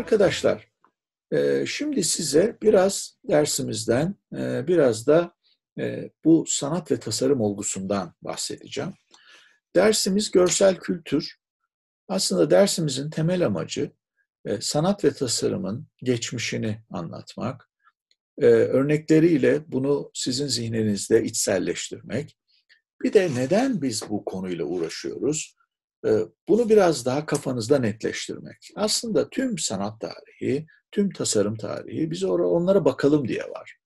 Arkadaşlar, e, şimdi size biraz dersimizden, e, biraz da e, bu sanat ve tasarım olgusundan bahsedeceğim. Dersimiz görsel kültür. Aslında dersimizin temel amacı sanat ve tasarımın geçmişini anlatmak, örnekleriyle bunu sizin zihninizde içselleştirmek. Bir de neden biz bu konuyla uğraşıyoruz? Ee, bunu biraz daha kafanızda netleştirmek. Aslında tüm sanat tarihi, tüm tasarım tarihi biz onlara bakalım diye var.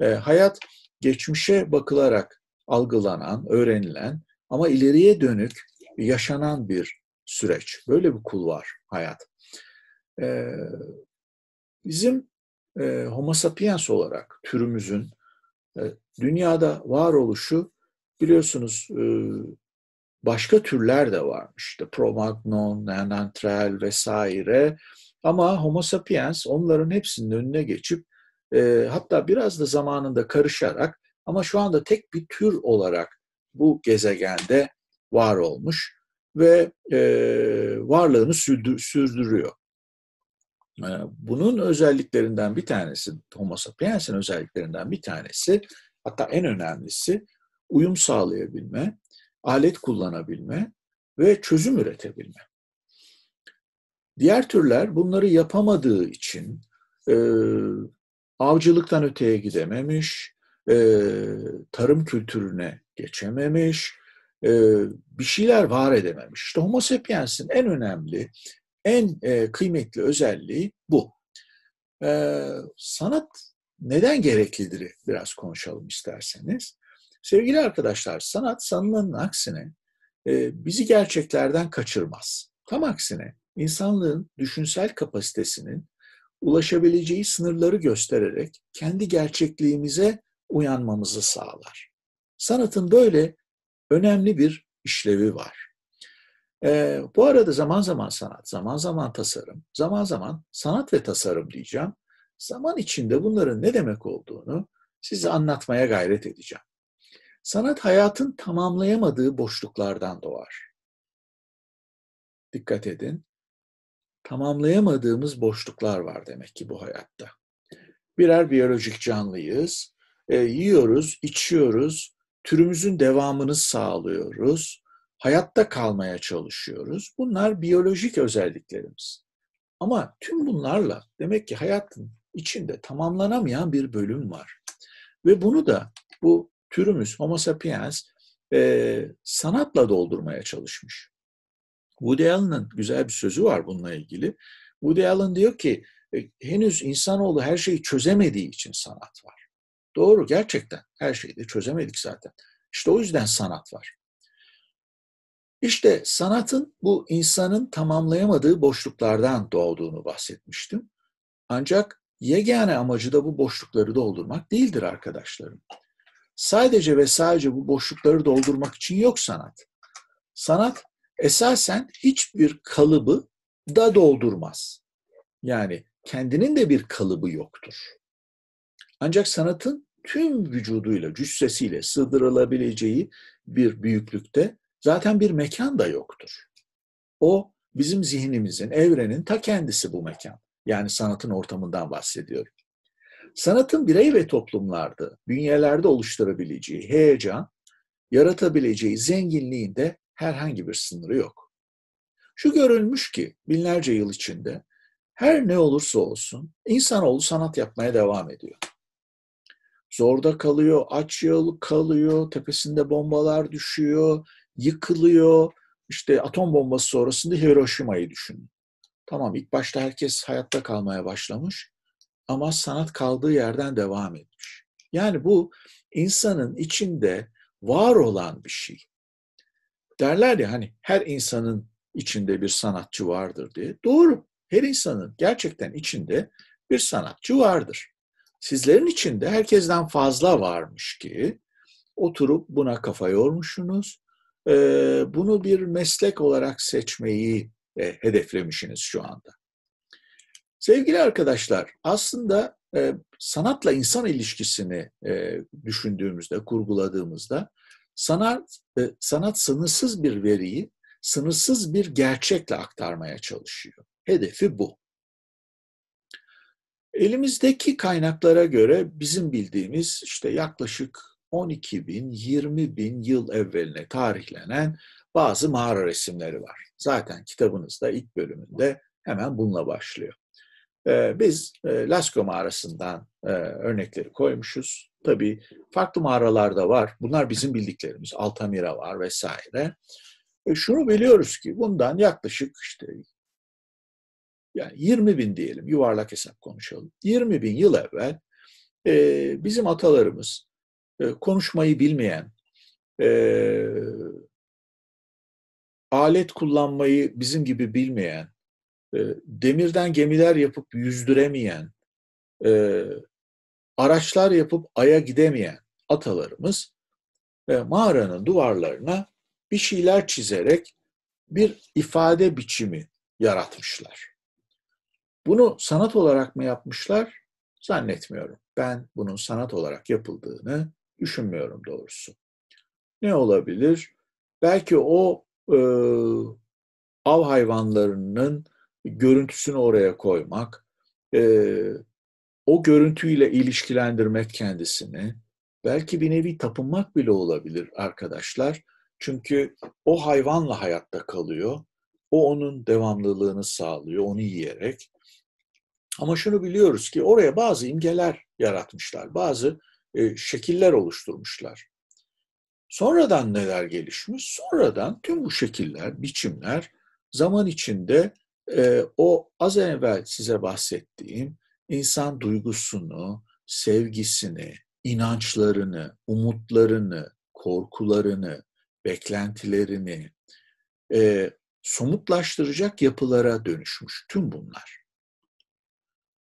Ee, hayat geçmişe bakılarak algılanan, öğrenilen ama ileriye dönük yaşanan bir süreç. Böyle bir kul var hayat. Ee, bizim e, Homo sapiens olarak türümüzün e, dünyada varoluşu biliyorsunuz e, başka türler de varmış. İşte Promagnon, Neandertal vesaire. Ama Homo sapiens onların hepsinin önüne geçip e, hatta biraz da zamanında karışarak ama şu anda tek bir tür olarak bu gezegende var olmuş ve e, varlığını sürdür, sürdürüyor. E, bunun özelliklerinden bir tanesi, Homo sapiens'in özelliklerinden bir tanesi, hatta en önemlisi uyum sağlayabilme, alet kullanabilme ve çözüm üretebilme. Diğer türler bunları yapamadığı için e, avcılıktan öteye gidememiş, e, tarım kültürüne geçememiş, e, bir şeyler var edememiş. İşte Homo sapiens'in en önemli, en e, kıymetli özelliği bu. E, sanat neden gereklidir biraz konuşalım isterseniz. Sevgili arkadaşlar, sanat sanılanın aksine e, bizi gerçeklerden kaçırmaz. Tam aksine insanlığın düşünsel kapasitesinin ulaşabileceği sınırları göstererek kendi gerçekliğimize uyanmamızı sağlar. Sanatın böyle önemli bir işlevi var. E, bu arada zaman zaman sanat, zaman zaman tasarım, zaman zaman sanat ve tasarım diyeceğim. Zaman içinde bunların ne demek olduğunu size anlatmaya gayret edeceğim. Sanat hayatın tamamlayamadığı boşluklardan doğar. Dikkat edin. Tamamlayamadığımız boşluklar var demek ki bu hayatta. Birer biyolojik canlıyız. E, yiyoruz, içiyoruz, türümüzün devamını sağlıyoruz, hayatta kalmaya çalışıyoruz. Bunlar biyolojik özelliklerimiz. Ama tüm bunlarla demek ki hayatın içinde tamamlanamayan bir bölüm var. Ve bunu da bu türümüz Homo sapiens e, sanatla doldurmaya çalışmış. Woody Allen'ın güzel bir sözü var bununla ilgili. Woody Allen diyor ki e, henüz insanoğlu her şeyi çözemediği için sanat var. Doğru gerçekten her şeyi de çözemedik zaten. İşte o yüzden sanat var. İşte sanatın bu insanın tamamlayamadığı boşluklardan doğduğunu bahsetmiştim. Ancak yegane amacı da bu boşlukları doldurmak değildir arkadaşlarım sadece ve sadece bu boşlukları doldurmak için yok sanat. Sanat esasen hiçbir kalıbı da doldurmaz. Yani kendinin de bir kalıbı yoktur. Ancak sanatın tüm vücuduyla, cüssesiyle sığdırılabileceği bir büyüklükte zaten bir mekan da yoktur. O bizim zihnimizin, evrenin ta kendisi bu mekan. Yani sanatın ortamından bahsediyorum. Sanatın birey ve toplumlarda, bünyelerde oluşturabileceği heyecan, yaratabileceği zenginliğin de herhangi bir sınırı yok. Şu görülmüş ki binlerce yıl içinde her ne olursa olsun insanoğlu sanat yapmaya devam ediyor. Zorda kalıyor, aç yıl kalıyor, tepesinde bombalar düşüyor, yıkılıyor. İşte atom bombası sonrasında Hiroşima'yı düşünün. Tamam ilk başta herkes hayatta kalmaya başlamış ama sanat kaldığı yerden devam etmiş. Yani bu insanın içinde var olan bir şey. Derler ya hani her insanın içinde bir sanatçı vardır diye. Doğru. Her insanın gerçekten içinde bir sanatçı vardır. Sizlerin içinde herkesten fazla varmış ki oturup buna kafa yormuşsunuz. Bunu bir meslek olarak seçmeyi hedeflemişsiniz şu anda. Sevgili arkadaşlar, aslında e, sanatla insan ilişkisini e, düşündüğümüzde, kurguladığımızda sanat e, sanat sınırsız bir veriyi sınırsız bir gerçekle aktarmaya çalışıyor. Hedefi bu. Elimizdeki kaynaklara göre bizim bildiğimiz işte yaklaşık 12 bin, 20 bin yıl evveline tarihlenen bazı mağara resimleri var. Zaten kitabınızda ilk bölümünde hemen bununla başlıyor. Ee, biz e, Lascaux mağarasından e, örnekleri koymuşuz. Tabii farklı mağaralar da var. Bunlar bizim bildiklerimiz. Altamira var vesaire. E şunu biliyoruz ki bundan yaklaşık işte yani 20 bin diyelim yuvarlak hesap konuşalım. 20 bin yıl evvel e, bizim atalarımız konuşmayı bilmeyen, alet kullanmayı bizim gibi bilmeyen, demirden gemiler yapıp yüzdüremeyen, e, araçlar yapıp aya gidemeyen atalarımız e, mağaranın duvarlarına bir şeyler çizerek bir ifade biçimi yaratmışlar. Bunu sanat olarak mı yapmışlar? Zannetmiyorum. Ben bunun sanat olarak yapıldığını düşünmüyorum doğrusu. Ne olabilir? Belki o e, av hayvanlarının görüntüsünü oraya koymak, e, o görüntüyle ilişkilendirmek kendisini, belki bir nevi tapınmak bile olabilir arkadaşlar. Çünkü o hayvanla hayatta kalıyor, o onun devamlılığını sağlıyor, onu yiyerek. Ama şunu biliyoruz ki oraya bazı imgeler yaratmışlar, bazı e, şekiller oluşturmuşlar. Sonradan neler gelişmiş? Sonradan tüm bu şekiller, biçimler zaman içinde e, o az evvel size bahsettiğim insan duygusunu, sevgisini, inançlarını, umutlarını, korkularını, beklentilerini e, somutlaştıracak yapılara dönüşmüş tüm bunlar.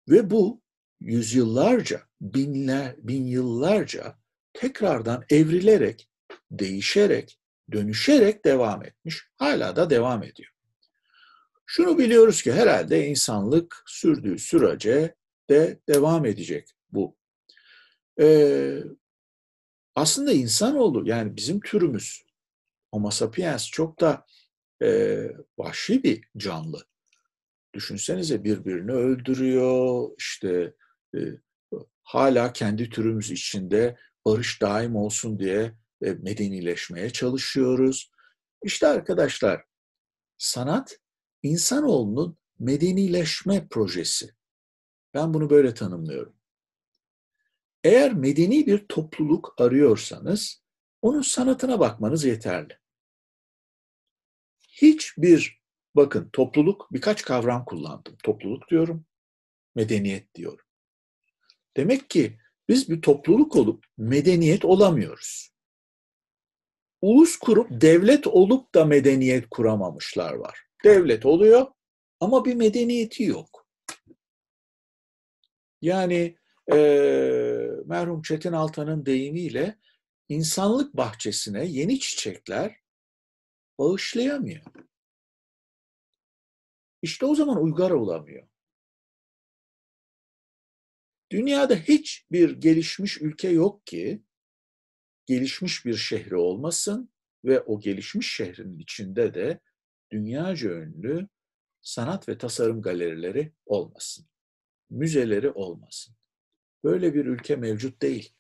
Ve bu yüzyıllarca, binler, bin yıllarca tekrardan evrilerek, değişerek, dönüşerek devam etmiş. Hala da devam ediyor. Şunu biliyoruz ki herhalde insanlık sürdüğü sürece de devam edecek bu. Ee, aslında insanoğlu yani bizim türümüz Homo sapiens çok da e, vahşi bir canlı. Düşünsenize birbirini öldürüyor, işte e, hala kendi türümüz içinde barış daim olsun diye e, medenileşmeye çalışıyoruz. İşte arkadaşlar sanat insanoğlunun medenileşme projesi. Ben bunu böyle tanımlıyorum. Eğer medeni bir topluluk arıyorsanız onun sanatına bakmanız yeterli. Hiçbir, bakın topluluk birkaç kavram kullandım. Topluluk diyorum, medeniyet diyorum. Demek ki biz bir topluluk olup medeniyet olamıyoruz. Ulus kurup devlet olup da medeniyet kuramamışlar var. Devlet oluyor ama bir medeniyeti yok. Yani e, merhum Çetin Altan'ın deyimiyle insanlık bahçesine yeni çiçekler bağışlayamıyor. İşte o zaman uygar olamıyor. Dünyada hiçbir gelişmiş ülke yok ki gelişmiş bir şehri olmasın ve o gelişmiş şehrin içinde de dünyaca ünlü sanat ve tasarım galerileri olmasın. Müzeleri olmasın. Böyle bir ülke mevcut değil.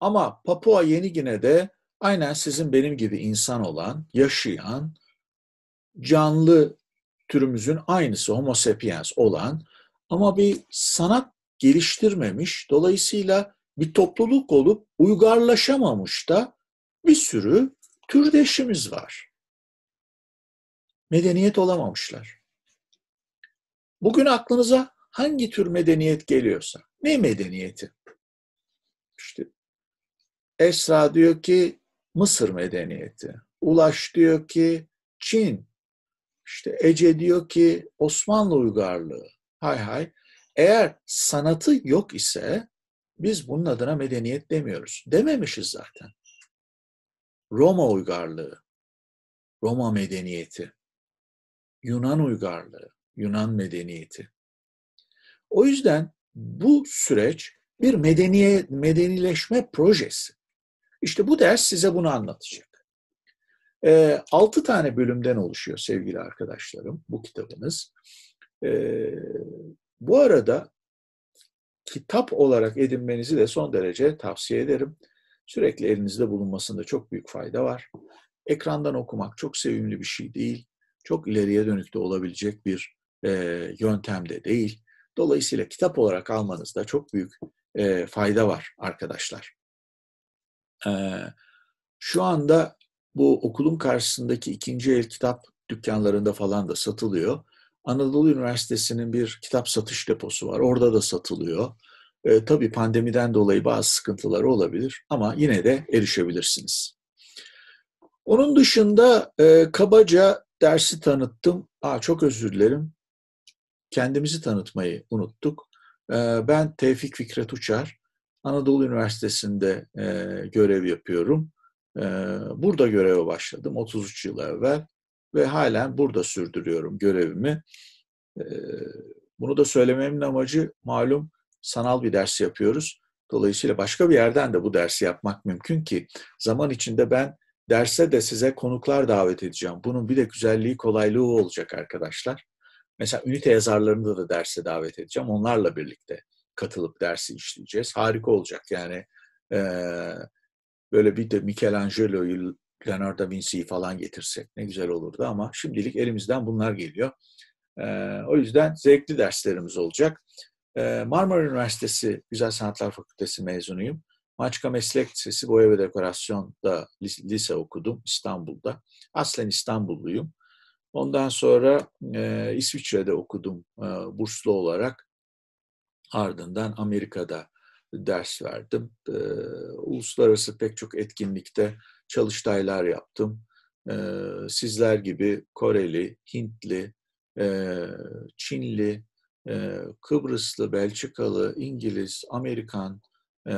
Ama Papua Yeni Gine'de aynen sizin benim gibi insan olan, yaşayan, canlı türümüzün aynısı Homo sapiens olan ama bir sanat geliştirmemiş, dolayısıyla bir topluluk olup uygarlaşamamış da bir sürü türdeşimiz var medeniyet olamamışlar. Bugün aklınıza hangi tür medeniyet geliyorsa, ne medeniyeti? İşte Esra diyor ki Mısır medeniyeti, Ulaş diyor ki Çin, işte Ece diyor ki Osmanlı uygarlığı. Hay hay. Eğer sanatı yok ise biz bunun adına medeniyet demiyoruz. Dememişiz zaten. Roma uygarlığı, Roma medeniyeti. Yunan uygarlığı, Yunan medeniyeti. O yüzden bu süreç bir medeniye, medenileşme projesi. İşte bu ders size bunu anlatacak. E, ee, 6 tane bölümden oluşuyor sevgili arkadaşlarım bu kitabınız. E, bu arada kitap olarak edinmenizi de son derece tavsiye ederim. Sürekli elinizde bulunmasında çok büyük fayda var. Ekrandan okumak çok sevimli bir şey değil çok ileriye dönük de olabilecek bir e, yöntem de değil. Dolayısıyla kitap olarak almanızda çok büyük e, fayda var arkadaşlar. E, şu anda bu okulun karşısındaki ikinci el kitap dükkanlarında falan da satılıyor. Anadolu Üniversitesi'nin bir kitap satış deposu var. Orada da satılıyor. E, tabii pandemiden dolayı bazı sıkıntıları olabilir ama yine de erişebilirsiniz. Onun dışında e, kabaca dersi tanıttım. Aa, çok özür dilerim. Kendimizi tanıtmayı unuttuk. Ee, ben Tevfik Fikret Uçar. Anadolu Üniversitesi'nde e, görev yapıyorum. Ee, burada göreve başladım 33 yıl evvel ve halen burada sürdürüyorum görevimi. Ee, bunu da söylememin amacı malum sanal bir ders yapıyoruz. Dolayısıyla başka bir yerden de bu dersi yapmak mümkün ki zaman içinde ben derse de size konuklar davet edeceğim. Bunun bir de güzelliği, kolaylığı olacak arkadaşlar. Mesela ünite yazarlarını da derse davet edeceğim. Onlarla birlikte katılıp dersi işleyeceğiz. Harika olacak yani. E, böyle bir de Michelangelo'yu, Leonardo da Vinci'yi falan getirsek ne güzel olurdu ama şimdilik elimizden bunlar geliyor. E, o yüzden zevkli derslerimiz olacak. E, Marmara Üniversitesi Güzel Sanatlar Fakültesi mezunuyum. Maçka Meslek Lisesi Boya ve Dekorasyon'da lise okudum İstanbul'da. Aslen İstanbulluyum. Ondan sonra e, İsviçre'de okudum e, burslu olarak. Ardından Amerika'da ders verdim. E, uluslararası pek çok etkinlikte çalıştaylar yaptım. E, sizler gibi Koreli, Hintli, e, Çinli, e, Kıbrıslı, Belçikalı, İngiliz, Amerikan, e,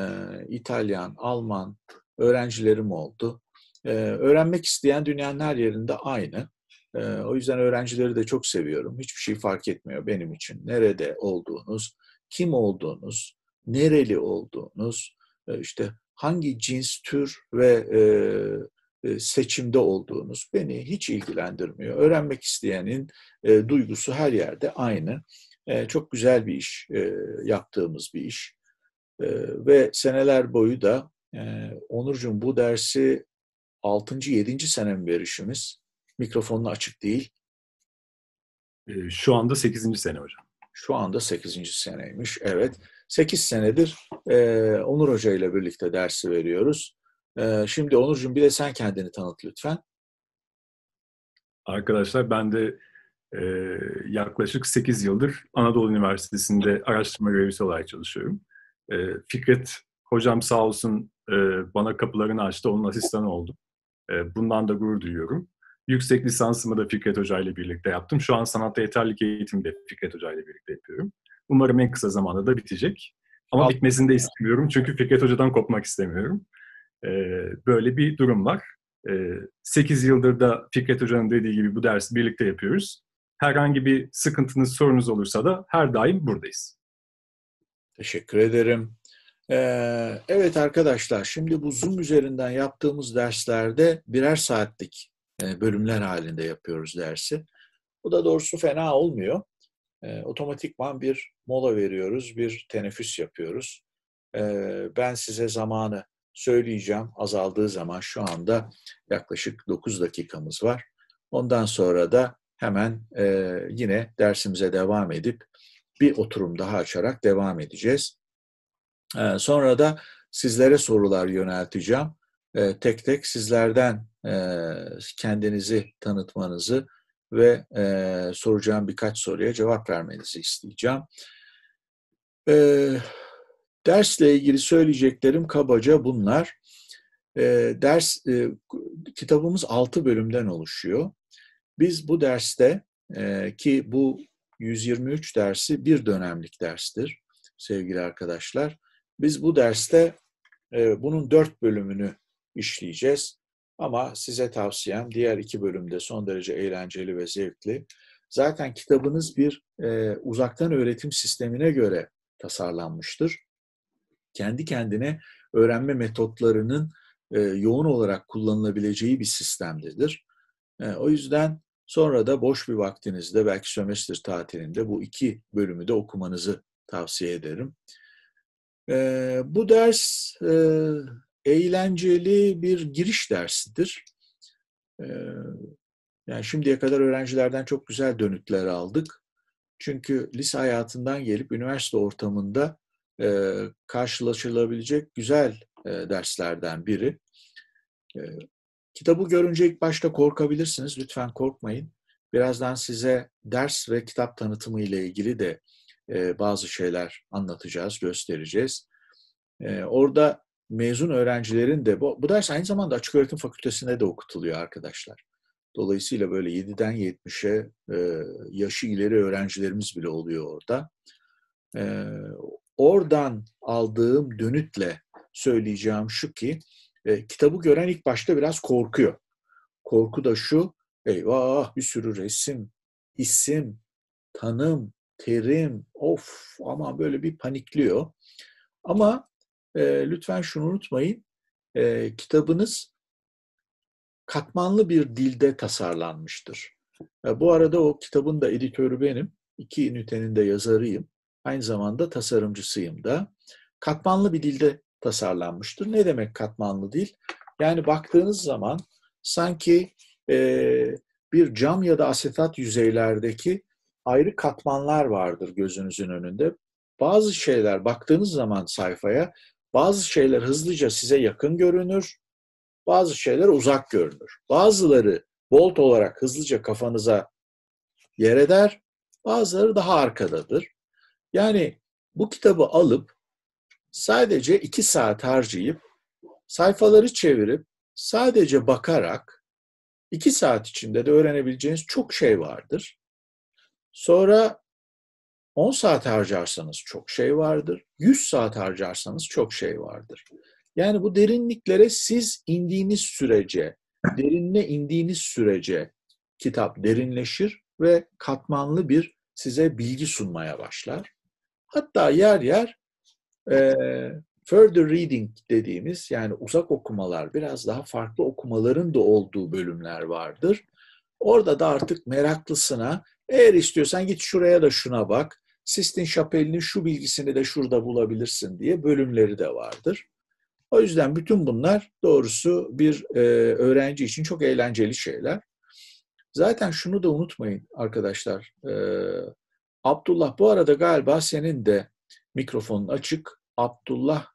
İtalyan, Alman öğrencilerim oldu. E, öğrenmek isteyen dünyanın her yerinde aynı. E, o yüzden öğrencileri de çok seviyorum. Hiçbir şey fark etmiyor benim için. Nerede olduğunuz, kim olduğunuz, nereli olduğunuz, e, işte hangi cins, tür ve e, e seçimde olduğunuz beni hiç ilgilendirmiyor. Öğrenmek isteyenin e, duygusu her yerde aynı. E, çok güzel bir iş, e, yaptığımız bir iş. Ee, ve seneler boyu da e, Onurcuğum bu dersi 6. 7. senem verişimiz. Mikrofonun açık değil. E, şu anda 8. sene hocam. Şu anda 8. seneymiş. Evet. 8 senedir e, Onur Hoca ile birlikte dersi veriyoruz. E, şimdi Onurcuğum bir de sen kendini tanıt lütfen. Arkadaşlar ben de e, yaklaşık 8 yıldır Anadolu Üniversitesi'nde araştırma görevlisi olarak çalışıyorum. Ee, Fikret hocam sağ olsun e, bana kapılarını açtı, onun asistanı oldum. E, bundan da gurur duyuyorum. Yüksek lisansımı da Fikret Hoca ile birlikte yaptım. Şu an sanatta yeterlik eğitimi de Fikret Hoca ile birlikte yapıyorum. Umarım en kısa zamanda da bitecek. Ama bitmesini de istemiyorum çünkü Fikret Hoca'dan kopmak istemiyorum. E, böyle bir durum var. E, 8 yıldır da Fikret Hoca'nın dediği gibi bu dersi birlikte yapıyoruz. Herhangi bir sıkıntınız, sorunuz olursa da her daim buradayız. Teşekkür ederim. Ee, evet arkadaşlar, şimdi bu Zoom üzerinden yaptığımız derslerde birer saatlik e, bölümler halinde yapıyoruz dersi. Bu da doğrusu fena olmuyor. E, otomatikman bir mola veriyoruz, bir teneffüs yapıyoruz. E, ben size zamanı söyleyeceğim. Azaldığı zaman şu anda yaklaşık 9 dakikamız var. Ondan sonra da hemen e, yine dersimize devam edip bir oturum daha açarak devam edeceğiz. Ee, sonra da sizlere sorular yönelteceğim. Ee, tek tek sizlerden e, kendinizi tanıtmanızı ve e, soracağım birkaç soruya cevap vermenizi isteyeceğim. Ee, dersle ilgili söyleyeceklerim kabaca bunlar. ders e, kitabımız 6 bölümden oluşuyor. Biz bu derste ki bu 123 dersi bir dönemlik derstir sevgili arkadaşlar. Biz bu derste e, bunun dört bölümünü işleyeceğiz. Ama size tavsiyem diğer iki bölümde son derece eğlenceli ve zevkli. Zaten kitabınız bir e, uzaktan öğretim sistemine göre tasarlanmıştır. Kendi kendine öğrenme metotlarının e, yoğun olarak kullanılabileceği bir sistemdedir. E, o yüzden Sonra da boş bir vaktinizde belki sömestr tatilinde bu iki bölümü de okumanızı tavsiye ederim. Ee, bu ders e, eğlenceli bir giriş dersidir. Ee, yani şimdiye kadar öğrencilerden çok güzel dönütler aldık. Çünkü lise hayatından gelip üniversite ortamında e, karşılaşılabilecek güzel e, derslerden biri. E, Kitabı görünce ilk başta korkabilirsiniz. Lütfen korkmayın. Birazdan size ders ve kitap tanıtımı ile ilgili de e, bazı şeyler anlatacağız, göstereceğiz. E, orada mezun öğrencilerin de, bu, bu ders aynı zamanda Açık Öğretim Fakültesi'nde de okutuluyor arkadaşlar. Dolayısıyla böyle 7'den 70'e e, yaşı ileri öğrencilerimiz bile oluyor orada. E, oradan aldığım dönütle söyleyeceğim şu ki, e, kitabı gören ilk başta biraz korkuyor. Korku da şu, eyvah bir sürü resim, isim, tanım, terim, of ama böyle bir panikliyor. Ama e, lütfen şunu unutmayın, e, kitabınız katmanlı bir dilde tasarlanmıştır. E, bu arada o kitabın da editörü benim, iki ünitenin de yazarıyım, aynı zamanda tasarımcısıyım da. Katmanlı bir dilde tasarlanmıştır. Ne demek katmanlı değil? Yani baktığınız zaman sanki e, bir cam ya da asetat yüzeylerdeki ayrı katmanlar vardır gözünüzün önünde. Bazı şeyler baktığınız zaman sayfaya bazı şeyler hızlıca size yakın görünür, bazı şeyler uzak görünür. Bazıları bolt olarak hızlıca kafanıza yer eder, bazıları daha arkadadır. Yani bu kitabı alıp sadece iki saat harcayıp sayfaları çevirip sadece bakarak iki saat içinde de öğrenebileceğiniz çok şey vardır. Sonra 10 saat harcarsanız çok şey vardır. 100 saat harcarsanız çok şey vardır. Yani bu derinliklere siz indiğiniz sürece, derinle indiğiniz sürece kitap derinleşir ve katmanlı bir size bilgi sunmaya başlar. Hatta yer yer e, further reading dediğimiz yani uzak okumalar, biraz daha farklı okumaların da olduğu bölümler vardır. Orada da artık meraklısına eğer istiyorsan git şuraya da şuna bak. Sistine Şapeli'nin şu bilgisini de şurada bulabilirsin diye bölümleri de vardır. O yüzden bütün bunlar doğrusu bir e, öğrenci için çok eğlenceli şeyler. Zaten şunu da unutmayın arkadaşlar. E, Abdullah bu arada galiba senin de mikrofonun açık. Abdullah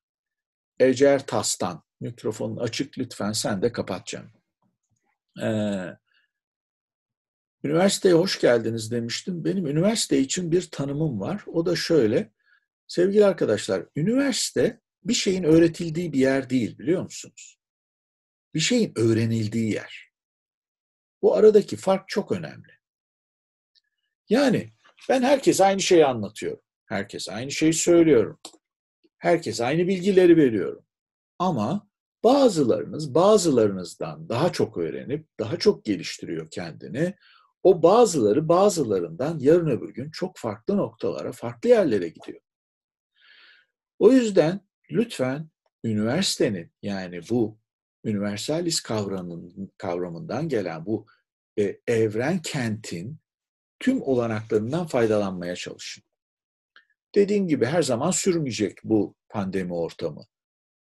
Ecer Tastan. Mikrofonun açık lütfen sen de kapatacaksın. Ee, üniversiteye hoş geldiniz demiştim. Benim üniversite için bir tanımım var. O da şöyle. Sevgili arkadaşlar, üniversite bir şeyin öğretildiği bir yer değil biliyor musunuz? Bir şeyin öğrenildiği yer. Bu aradaki fark çok önemli. Yani ben herkese aynı şeyi anlatıyorum. Herkes aynı şeyi söylüyorum. Herkes aynı bilgileri veriyorum. Ama bazılarınız bazılarınızdan daha çok öğrenip daha çok geliştiriyor kendini. O bazıları bazılarından yarın öbür gün çok farklı noktalara, farklı yerlere gidiyor. O yüzden lütfen üniversitenin yani bu universalis kavramının, kavramından gelen bu e, evren kentin tüm olanaklarından faydalanmaya çalışın. Dediğim gibi her zaman sürmeyecek bu pandemi ortamı.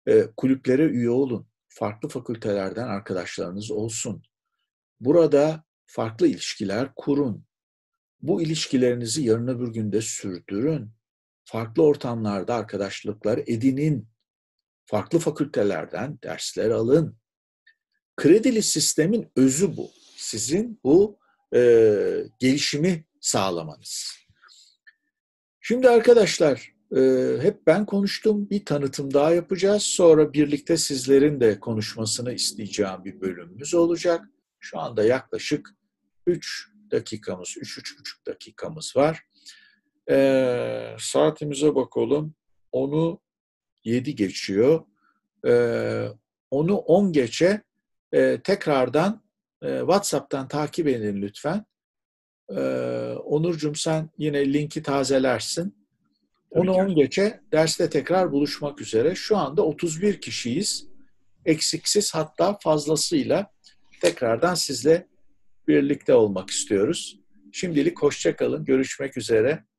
E, kulüplere üye olun. Farklı fakültelerden arkadaşlarınız olsun. Burada farklı ilişkiler kurun. Bu ilişkilerinizi yarın öbür günde sürdürün. Farklı ortamlarda arkadaşlıklar edinin. Farklı fakültelerden dersler alın. Kredili sistemin özü bu. Sizin bu e, gelişimi sağlamanız. Şimdi arkadaşlar e, hep ben konuştum. Bir tanıtım daha yapacağız. Sonra birlikte sizlerin de konuşmasını isteyeceğim bir bölümümüz olacak. Şu anda yaklaşık 3 dakikamız, 3-3,5 dakikamız var. Ee, saatimize bakalım. Onu 7 geçiyor. Ee, onu 10 on geçe e, tekrardan e, WhatsApp'tan takip edin lütfen. Ee, Onurcuğum sen yine linki tazelersin. Onu 10 geçe derste tekrar buluşmak üzere. Şu anda 31 kişiyiz. Eksiksiz hatta fazlasıyla tekrardan sizle birlikte olmak istiyoruz. Şimdilik hoşçakalın. Görüşmek üzere.